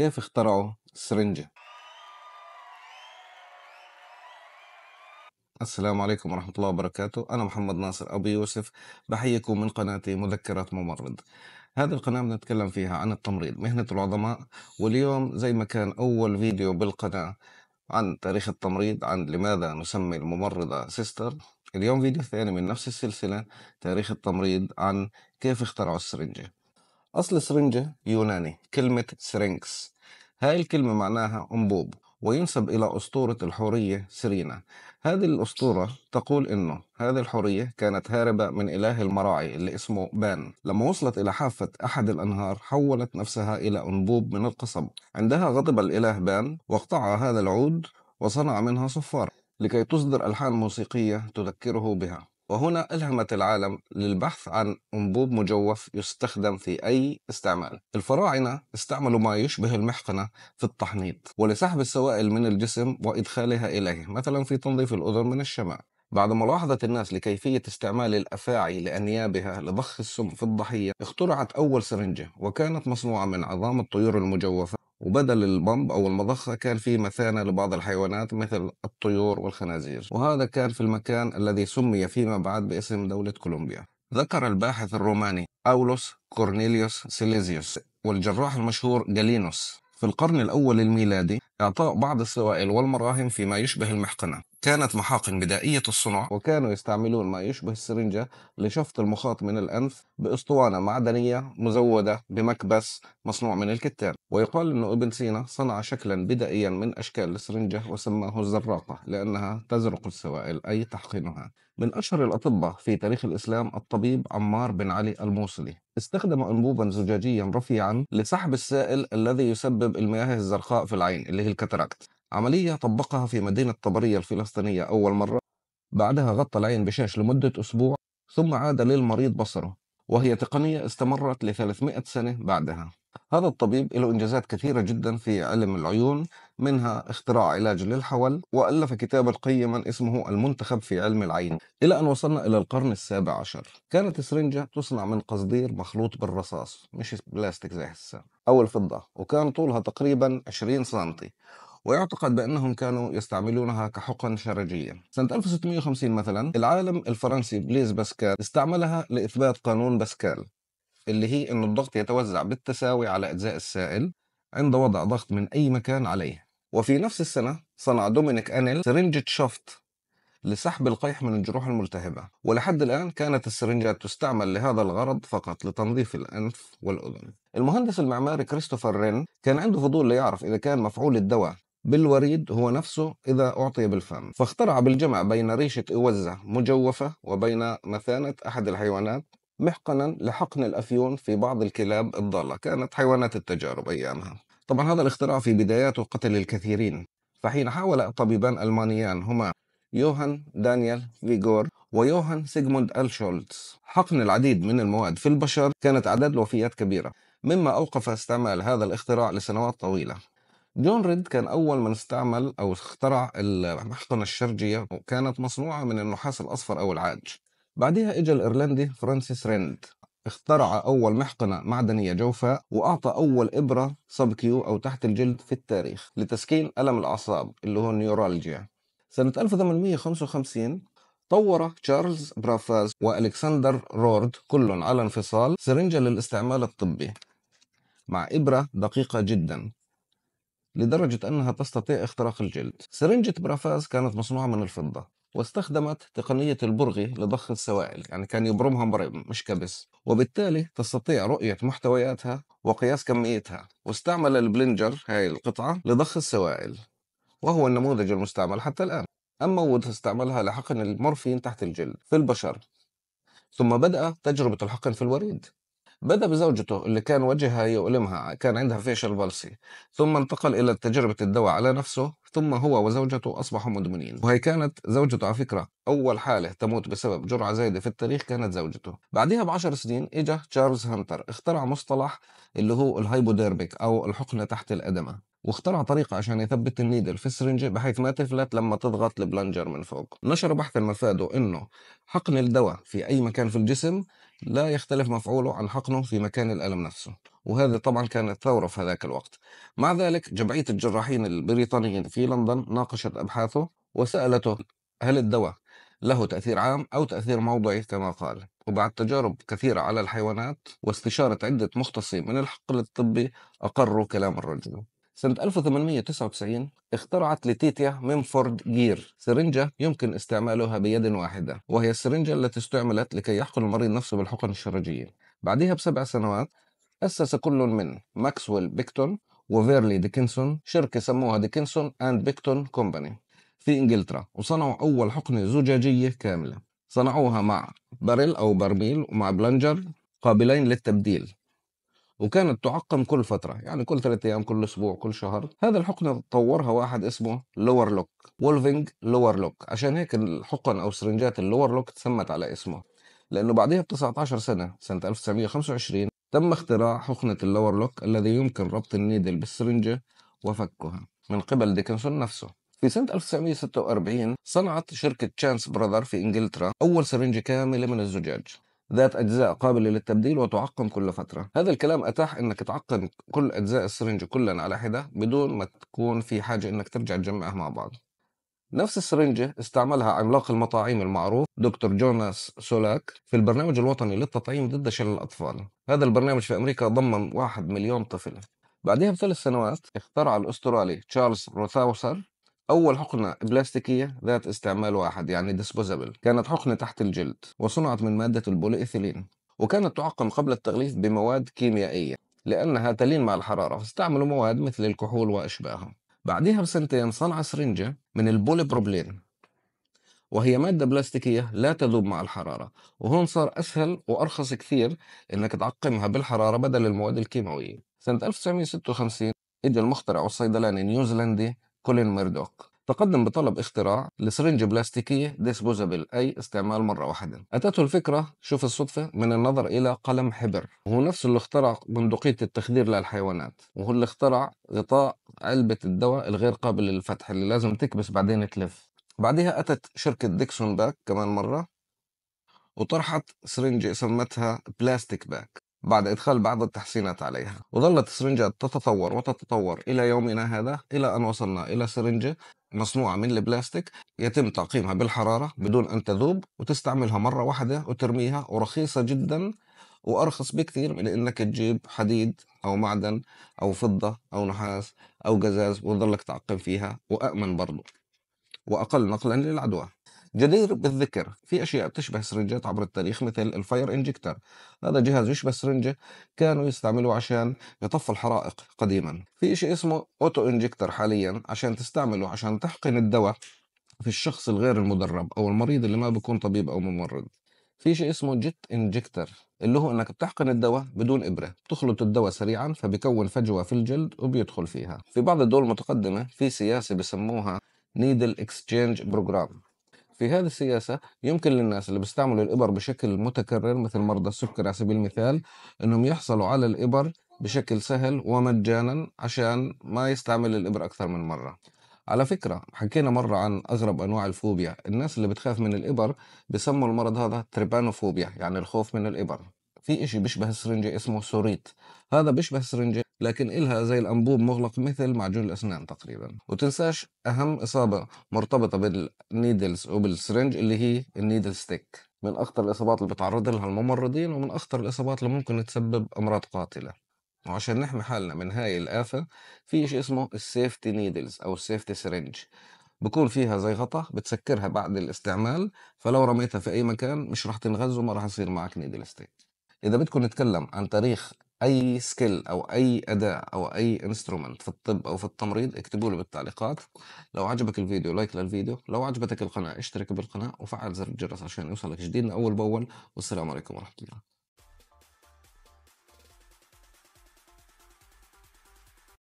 كيف اخترعوا السرنجة السلام عليكم ورحمة الله وبركاته أنا محمد ناصر أبو يوسف بحييكم من قناتي مذكرات ممرض هذه القناة بنتكلم فيها عن التمريض مهنة العظماء واليوم زي ما كان أول فيديو بالقناة عن تاريخ التمريض عن لماذا نسمي الممرضة سيستر اليوم فيديو ثاني من نفس السلسلة تاريخ التمريض عن كيف اخترعوا السرنجة أصل سرنجة يوناني كلمة سرينكس هاي الكلمة معناها أنبوب وينسب إلى أسطورة الحورية سيرينا هذه الأسطورة تقول أنه هذه الحورية كانت هاربة من إله المراعي اللي اسمه بان لما وصلت إلى حافة أحد الأنهار حولت نفسها إلى أنبوب من القصب عندها غضب الإله بان واقطع هذا العود وصنع منها صفارة لكي تصدر ألحان موسيقية تذكره بها وهنا ألهمت العالم للبحث عن أنبوب مجوف يستخدم في أي استعمال الفراعنة استعملوا ما يشبه المحقنة في التحنيط ولسحب السوائل من الجسم وإدخالها إليه مثلا في تنظيف الأذن من الشماء بعد ملاحظة الناس لكيفية استعمال الأفاعي لأنيابها لضخ السم في الضحية اخترعت أول سرنجة وكانت مصنوعة من عظام الطيور المجوفة وبدل البمب أو المضخة كان في مثانة لبعض الحيوانات مثل الطيور والخنازير وهذا كان في المكان الذي سمي فيما بعد باسم دولة كولومبيا ذكر الباحث الروماني أولوس كورنيليوس سيليزيوس والجراح المشهور جالينوس في القرن الأول الميلادي إعطاء بعض السوائل والمراهم فيما يشبه المحقنة كانت محاقن بدائية الصنع وكانوا يستعملون ما يشبه السرنجة لشفط المخاط من الأنف بأسطوانة معدنية مزودة بمكبس مصنوع من الكتان ويقال أن ابن سينا صنع شكلا بدائيا من أشكال السرنجة وسماه الزراقة لأنها تزرق السوائل أي تحقنها من أشهر الأطباء في تاريخ الإسلام الطبيب عمار بن علي الموصلي استخدم أنبوبا زجاجيا رفيعا لسحب السائل الذي يسبب المياه الزرقاء في العين اللي هي الكاتاراكت عملية طبقها في مدينة طبرية الفلسطينية أول مرة بعدها غطى العين بشاش لمدة أسبوع ثم عاد للمريض بصره وهي تقنية استمرت لثلاثمائة 300 سنة بعدها هذا الطبيب له إنجازات كثيرة جدا في علم العيون منها اختراع علاج للحول وألف كتابا قيما اسمه المنتخب في علم العين إلى أن وصلنا إلى القرن السابع عشر كانت السرنجة تصنع من قصدير مخلوط بالرصاص مش بلاستيك زي هسه أو الفضة وكان طولها تقريبا 20 سنتي ويعتقد بأنهم كانوا يستعملونها كحقن شرجية سنة 1650 مثلا العالم الفرنسي بليز باسكال استعملها لإثبات قانون باسكال اللي هي أن الضغط يتوزع بالتساوي على أجزاء السائل عند وضع ضغط من أي مكان عليه وفي نفس السنة صنع دومينيك أنيل سرنجة شفط لسحب القيح من الجروح الملتهبة ولحد الآن كانت السرنجات تستعمل لهذا الغرض فقط لتنظيف الأنف والأذن المهندس المعماري كريستوفر رين كان عنده فضول ليعرف إذا كان مفعول الدواء بالوريد هو نفسه إذا أعطي بالفم فاخترع بالجمع بين ريشة إوزة مجوفة وبين مثانة أحد الحيوانات محقنا لحقن الأفيون في بعض الكلاب الضالة كانت حيوانات التجارب أيامها طبعا هذا الاختراع في بداياته قتل الكثيرين فحين حاول طبيبان ألمانيان هما يوهان دانيال فيغور ويوهان سيغموند ألشولتز حقن العديد من المواد في البشر كانت أعداد الوفيات كبيرة مما أوقف استعمال هذا الاختراع لسنوات طويلة جون ريد كان أول من استعمل أو اخترع المحقنة الشرجية وكانت مصنوعة من النحاس الأصفر أو العاج بعدها اجى الايرلندي فرانسيس ريند اخترع أول محقنة معدنية جوفاء وأعطى أول إبرة سب كيو أو تحت الجلد في التاريخ لتسكين ألم الأعصاب اللي هو النيورالجيا سنة 1855 طور تشارلز برافاز وألكسندر رورد كل على انفصال سرنجة للاستعمال الطبي مع إبرة دقيقة جدا لدرجة أنها تستطيع اختراق الجلد سرنجة برافاز كانت مصنوعة من الفضة واستخدمت تقنية البرغي لضخ السوائل يعني كان يبرمها مريم مش كبس وبالتالي تستطيع رؤية محتوياتها وقياس كميتها واستعمل البلنجر هاي القطعة لضخ السوائل وهو النموذج المستعمل حتى الآن أما وود استعملها لحقن المورفين تحت الجلد في البشر ثم بدأ تجربة الحقن في الوريد بدأ بزوجته اللي كان وجهها يؤلمها كان عندها فيشل بلصي ثم انتقل إلى تجربة الدواء على نفسه ثم هو وزوجته أصبحوا مدمنين وهي كانت زوجته على فكرة أول حالة تموت بسبب جرعة زايدة في التاريخ كانت زوجته بعدها بعشر سنين إجا تشارلز هانتر اخترع مصطلح اللي هو الهايبوديرميك أو الحقنة تحت الأدمة واخترع طريقة عشان يثبت النيدل في السرنجة بحيث ما تفلت لما تضغط البلنجر من فوق نشر بحثا ما أنه حقن الدواء في أي مكان في الجسم لا يختلف مفعوله عن حقنه في مكان الألم نفسه وهذا طبعا كانت ثورة في هذاك الوقت مع ذلك جمعية الجراحين البريطانيين في لندن ناقشت أبحاثه وسألته هل الدواء له تأثير عام أو تأثير موضعي كما قال وبعد تجارب كثيرة على الحيوانات واستشارة عدة مختصين من الحقل الطبي أقروا كلام الرجل سنة 1899 اخترعت لتيتيا ميمفورد جير سرنجة يمكن استعمالها بيد واحدة وهي السرنجة التي استعملت لكي يحقن المريض نفسه بالحقن الشرجية بعدها بسبع سنوات أسس كل من ماكسويل بيكتون وفيرلي ديكنسون شركة سموها ديكنسون أند بيكتون كومباني في إنجلترا وصنعوا أول حقنة زجاجية كاملة صنعوها مع بريل أو برميل ومع بلنجر قابلين للتبديل وكانت تعقم كل فتره يعني كل ثلاث ايام كل اسبوع كل شهر هذا الحقنه طورها واحد اسمه لور لوك وولفينج لور لوك عشان هيك الحقن او سرنجات اللور لوك تسمت على اسمه لانه بعدها ب 19 سنه سنه 1925 تم اختراع حقنه اللور لوك الذي يمكن ربط النيدل بالسرنجه وفكها من قبل ديكنسون نفسه في سنة 1946 صنعت شركة تشانس براذر في إنجلترا أول سرنجة كاملة من الزجاج ذات أجزاء قابلة للتبديل وتعقم كل فترة هذا الكلام أتاح أنك تعقم كل أجزاء السرنج كلا على حدة بدون ما تكون في حاجة أنك ترجع تجمعها مع بعض نفس السرنجة استعملها عملاق المطاعيم المعروف دكتور جوناس سولاك في البرنامج الوطني للتطعيم ضد شلل الأطفال هذا البرنامج في أمريكا ضمن واحد مليون طفل بعدها بثلاث سنوات اخترع الأسترالي تشارلز روثاوسر أول حقنة بلاستيكية ذات استعمال واحد يعني ديسبوزابل كانت حقنة تحت الجلد وصنعت من مادة البوليإيثيلين وكانت تعقم قبل التغليف بمواد كيميائية لأنها تلين مع الحرارة فاستعملوا مواد مثل الكحول وأشباهها بعدها بسنتين صنع سرنجة من البوليبروبلين وهي مادة بلاستيكية لا تذوب مع الحرارة وهون صار أسهل وأرخص كثير إنك تعقمها بالحرارة بدل المواد الكيماوية سنة 1956 إجا المخترع والصيدلاني نيوزيلندي كولين ميردوك تقدم بطلب اختراع لسرنج بلاستيكية ديسبوزابل أي استعمال مرة واحدة أتته الفكرة شوف الصدفة من النظر إلى قلم حبر هو نفسه اللي اخترع بندقية التخدير للحيوانات وهو اللي اخترع غطاء علبة الدواء الغير قابل للفتح اللي لازم تكبس بعدين تلف بعدها أتت شركة ديكسون باك كمان مرة وطرحت سرنجة سمتها بلاستيك باك بعد إدخال بعض التحسينات عليها وظلت السرنجات تتطور وتتطور إلى يومنا هذا إلى أن وصلنا إلى سرنجة مصنوعة من البلاستيك يتم تعقيمها بالحرارة بدون أن تذوب وتستعملها مرة واحدة وترميها ورخيصة جدا وأرخص بكثير من إنك تجيب حديد أو معدن أو فضة أو نحاس أو قزاز وتظلك تعقم فيها وأأمن برضه وأقل نقلا للعدوى جدير بالذكر في اشياء بتشبه سرنجات عبر التاريخ مثل الفاير انجكتر هذا جهاز يشبه سرنجه كانوا يستعملوه عشان يطفوا الحرائق قديما في شيء اسمه اوتو انجكتر حاليا عشان تستعمله عشان تحقن الدواء في الشخص الغير المدرب او المريض اللي ما بيكون طبيب او ممرض في شيء اسمه جيت انجكتر اللي هو انك بتحقن الدواء بدون ابره بتخلط الدواء سريعا فبيكون فجوه في الجلد وبيدخل فيها في بعض الدول المتقدمه في سياسه بسموها نيدل اكسشينج بروجرام في هذه السياسة يمكن للناس اللي بيستعملوا الإبر بشكل متكرر مثل مرضى السكر على سبيل المثال أنهم يحصلوا على الإبر بشكل سهل ومجانا عشان ما يستعمل الإبر أكثر من مرة على فكرة حكينا مرة عن أغرب أنواع الفوبيا الناس اللي بتخاف من الإبر بسموا المرض هذا تريبانوفوبيا يعني الخوف من الإبر في إشي بيشبه السرنجة اسمه سوريت هذا بيشبه السرنجة لكن إلها زي الأنبوب مغلق مثل معجون الأسنان تقريبا وتنساش أهم إصابة مرتبطة بالنيدلز وبالسرنج اللي هي النيدل ستيك من أخطر الإصابات اللي بتعرض لها الممرضين ومن أخطر الإصابات اللي ممكن تسبب أمراض قاتلة وعشان نحمي حالنا من هاي الآفة في شيء اسمه السيفتي نيدلز أو السيفتي سرنج بكون فيها زي غطا بتسكرها بعد الاستعمال فلو رميتها في أي مكان مش راح تنغز وما راح يصير معك نيدل ستيك اذا بدكم نتكلم عن تاريخ اي سكيل او اي اداء او اي انسترومنت في الطب او في التمريض اكتبوا لي بالتعليقات لو عجبك الفيديو لايك للفيديو لو عجبتك القناه اشترك بالقناه وفعل زر الجرس عشان يوصلك جديدنا اول باول والسلام عليكم ورحمه الله